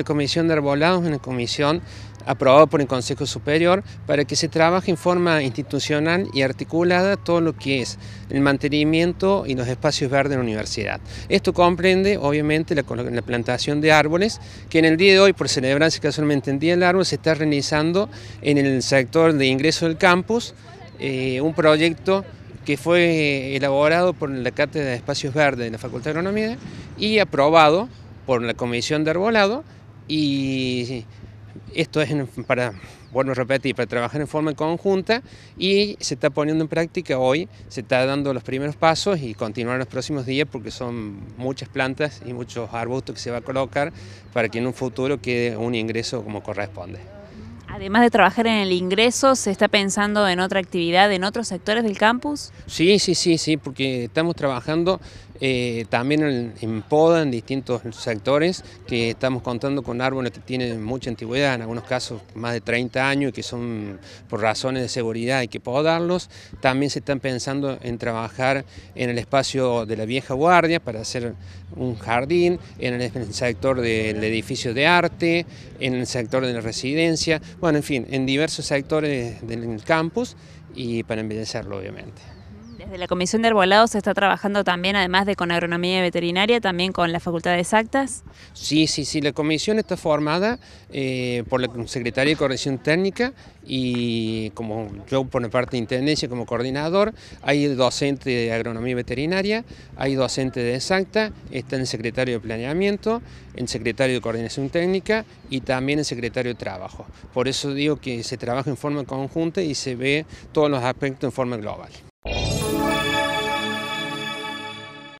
la Comisión de Arbolados es una comisión aprobada por el Consejo Superior para que se trabaje en forma institucional y articulada todo lo que es el mantenimiento y los espacios verdes en la universidad. Esto comprende, obviamente, la, plantación de árboles, que en el día de hoy, por celebrarse casualmente en Día del Árbol, se está realizando en el sector de ingreso del campus eh, un proyecto que fue elaborado por la Cátedra de Espacios Verdes de la Facultad de Agronomía y aprobado por la Comisión de Arbolado y esto es para, repetir, para trabajar en forma conjunta y se está poniendo en práctica hoy, se está dando los primeros pasos y continuar los próximos días porque son muchas plantas y muchos arbustos que se va a colocar para que en un futuro quede un ingreso como corresponde. Además de trabajar en el ingreso, ¿se está pensando en otra actividad en otros sectores del campus? Sí, sí, sí, sí, porque estamos trabajando eh, también en, poda, en distintos sectores, que estamos contando con árboles que tienen mucha antigüedad, en algunos casos más de 30 años, y que son por razones de seguridad hay que podarlos. También se están pensando en trabajar en el espacio de la vieja guardia para hacer un jardín, en el, sector del edificio de arte, en el sector de la residencia en fin, en diversos sectores del campus y para embellecerlo, obviamente. De la Comisión de Arbolado se está trabajando también, además de con agronomía veterinaria, también con la Facultad de Exactas. Sí, sí, sí, la comisión está formada eh, por la Secretaría de Corrección Técnica y como yo por parte de Intendencia como coordinador, hay docente de agronomía veterinaria, hay docente de exacta, está el secretario de planeamiento, el secretario de coordinación técnica y también el secretario de trabajo. Por eso digo que se trabaja en forma conjunta y se ve todos los aspectos en forma global.